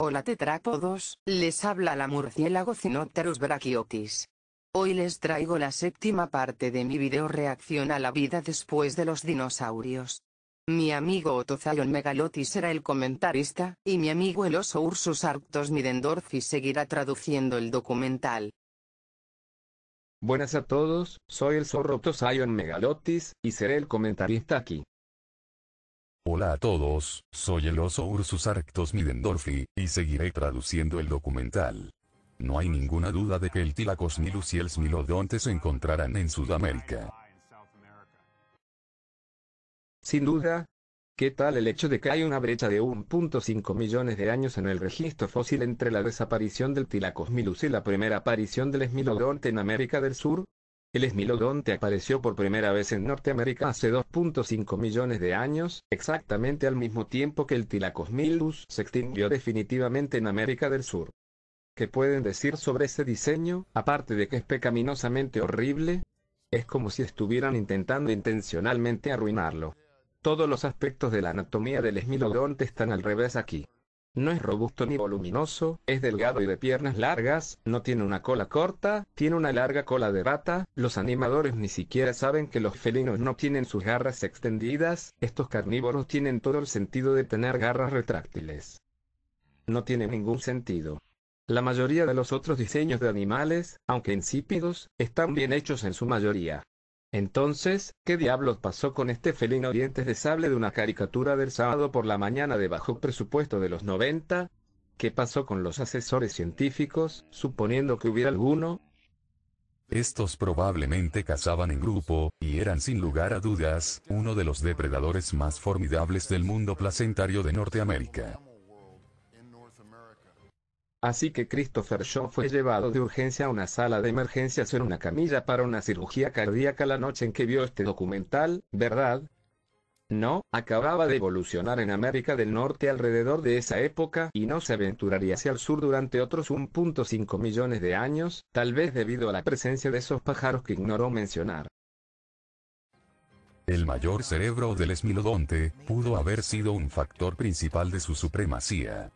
Hola tetrápodos, les habla la murciélago Cinopterus brachiotis. Hoy les traigo la séptima parte de mi video reacción a la vida después de los dinosaurios. Mi amigo Otozayon Megalotis será el comentarista, y mi amigo el oso Ursus Arctos Midendorfi seguirá traduciendo el documental. Buenas a todos, soy el zorro Otozayon Megalotis, y seré el comentarista aquí. Hola a todos, soy el oso Ursus Arctos Midendorfi, y seguiré traduciendo el documental. No hay ninguna duda de que el Tilacosmilus y el Smilodonte se encontrarán en Sudamérica. Sin duda. ¿Qué tal el hecho de que hay una brecha de 1.5 millones de años en el registro fósil entre la desaparición del Tilacosmilus y la primera aparición del Smilodonte en América del Sur? El esmilodonte apareció por primera vez en Norteamérica hace 2.5 millones de años, exactamente al mismo tiempo que el Tilacosmilus se extinguió definitivamente en América del Sur. ¿Qué pueden decir sobre ese diseño, aparte de que es pecaminosamente horrible? Es como si estuvieran intentando intencionalmente arruinarlo. Todos los aspectos de la anatomía del esmilodonte están al revés aquí. No es robusto ni voluminoso, es delgado y de piernas largas, no tiene una cola corta, tiene una larga cola de rata, los animadores ni siquiera saben que los felinos no tienen sus garras extendidas, estos carnívoros tienen todo el sentido de tener garras retráctiles. No tiene ningún sentido. La mayoría de los otros diseños de animales, aunque insípidos, están bien hechos en su mayoría. Entonces, ¿qué diablos pasó con este felino dientes de sable de una caricatura del sábado por la mañana de bajo presupuesto de los 90? ¿Qué pasó con los asesores científicos, suponiendo que hubiera alguno? Estos probablemente cazaban en grupo, y eran sin lugar a dudas, uno de los depredadores más formidables del mundo placentario de Norteamérica. Así que Christopher Shaw fue llevado de urgencia a una sala de emergencias en una camilla para una cirugía cardíaca la noche en que vio este documental, ¿verdad? No, acababa de evolucionar en América del Norte alrededor de esa época y no se aventuraría hacia el sur durante otros 1.5 millones de años, tal vez debido a la presencia de esos pájaros que ignoró mencionar. El mayor cerebro del esmilodonte pudo haber sido un factor principal de su supremacía.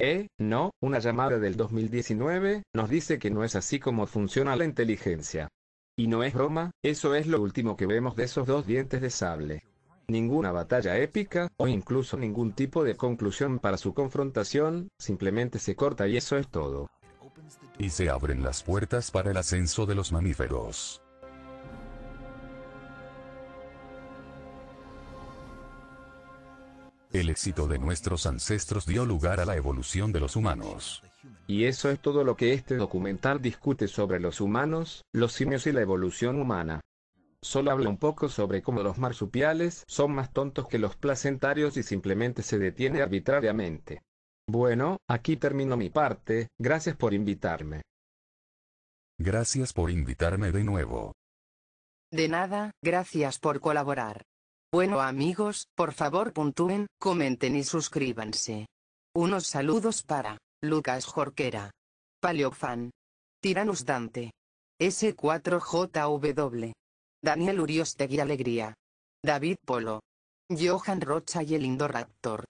Eh, no, una llamada del 2019 nos dice que no es así como funciona la inteligencia. Y no es broma, eso es lo último que vemos de esos dos dientes de sable. Ninguna batalla épica, o incluso ningún tipo de conclusión para su confrontación, simplemente se corta y eso es todo. Y se abren las puertas para el ascenso de los mamíferos. El éxito de nuestros ancestros dio lugar a la evolución de los humanos. Y eso es todo lo que este documental discute sobre los humanos, los simios y la evolución humana. Solo habla un poco sobre cómo los marsupiales son más tontos que los placentarios y simplemente se detiene arbitrariamente. Bueno, aquí termino mi parte, gracias por invitarme. Gracias por invitarme de nuevo. De nada, gracias por colaborar. Bueno amigos, por favor puntúen, comenten y suscríbanse. Unos saludos para Lucas Jorquera. Paleofan. Tiranus Dante. S4JW. Daniel Uriostegui Alegría. David Polo. Johan Rocha y el Indoraptor.